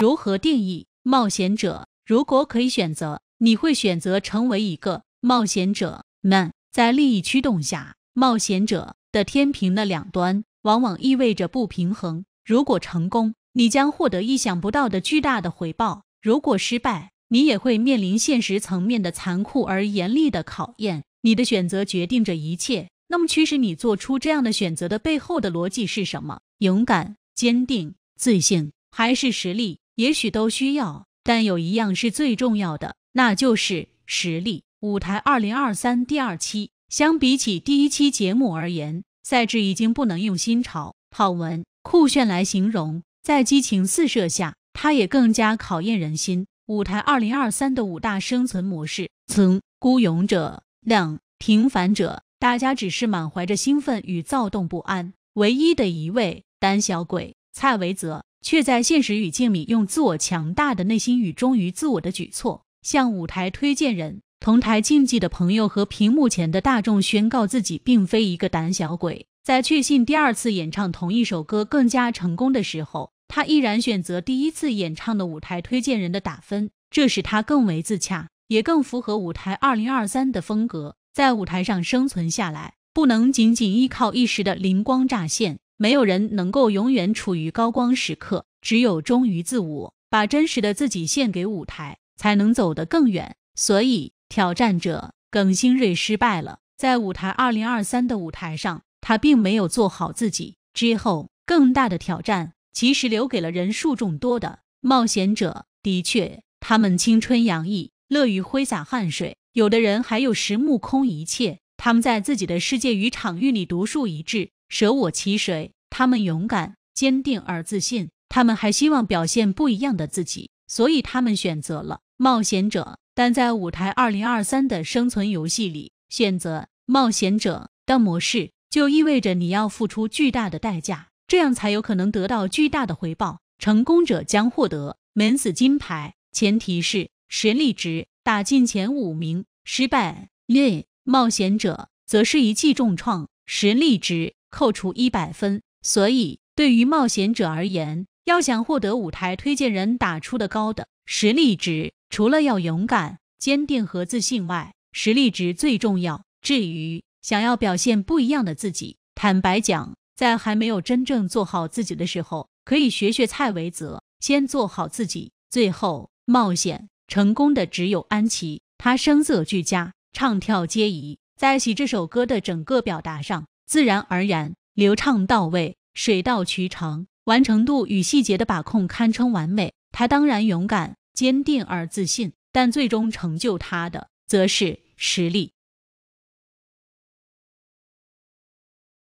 如何定义冒险者？如果可以选择，你会选择成为一个冒险者吗？在利益驱动下，冒险者的天平的两端往往意味着不平衡。如果成功，你将获得意想不到的巨大的回报；如果失败，你也会面临现实层面的残酷而严厉的考验。你的选择决定着一切。那么，驱使你做出这样的选择的背后的逻辑是什么？勇敢。坚定、自信还是实力，也许都需要，但有一样是最重要的，那就是实力。舞台二零二三第二期，相比起第一期节目而言，赛制已经不能用新潮、好文、酷炫来形容，在激情四射下，它也更加考验人心。舞台二零二三的五大生存模式：从孤勇者、亮平凡者。大家只是满怀着兴奋与躁动不安，唯一的一位。胆小鬼蔡维泽却在现实语境里用自我强大的内心与忠于自我的举措，向舞台推荐人、同台竞技的朋友和屏幕前的大众宣告自己并非一个胆小鬼。在确信第二次演唱同一首歌更加成功的时候，他依然选择第一次演唱的舞台推荐人的打分，这使他更为自洽，也更符合舞台二零二三的风格。在舞台上生存下来，不能仅仅依靠一时的灵光乍现。没有人能够永远处于高光时刻，只有忠于自我，把真实的自己献给舞台，才能走得更远。所以，挑战者耿新瑞失败了。在舞台二零二三的舞台上，他并没有做好自己。之后，更大的挑战其实留给了人数众多的冒险者。的确，他们青春洋溢，乐于挥洒汗水，有的人还有时目空一切。他们在自己的世界与场域里独树一帜。舍我其谁？他们勇敢、坚定而自信。他们还希望表现不一样的自己，所以他们选择了冒险者。但在舞台二零二三的生存游戏里，选择冒险者的模式，就意味着你要付出巨大的代价，这样才有可能得到巨大的回报。成功者将获得门子金牌，前提是实力值打进前五名。失败，冒险者，则是一记重创，实力值。扣除一百分，所以对于冒险者而言，要想获得舞台推荐人打出的高的实力值，除了要勇敢、坚定和自信外，实力值最重要。至于想要表现不一样的自己，坦白讲，在还没有真正做好自己的时候，可以学学蔡维泽，先做好自己，最后冒险。成功的只有安琪，他声色俱佳，唱跳皆宜，在写这首歌的整个表达上。自然而然，流畅到位，水到渠成，完成度与细节的把控堪称完美。他当然勇敢、坚定而自信，但最终成就他的，则是实力。